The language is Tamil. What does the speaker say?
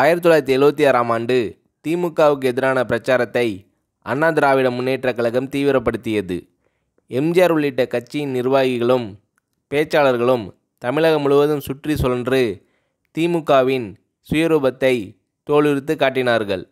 ஆயிரத்தி தொள்ளாயிரத்தி எழுபத்தி ஆறாம் ஆண்டு திமுகவுக்கு எதிரான பிரச்சாரத்தை அண்ணா திராவிட முன்னேற்றக் கழகம் தீவிரப்படுத்தியது எம்ஜிஆர் உள்ளிட்ட கட்சியின் நிர்வாகிகளும் பேச்சாளர்களும் தமிழகம் முழுவதும் சுற்றி சுழன்று திமுகவின் சுயரூபத்தை தோலுறுத்து காட்டினார்கள்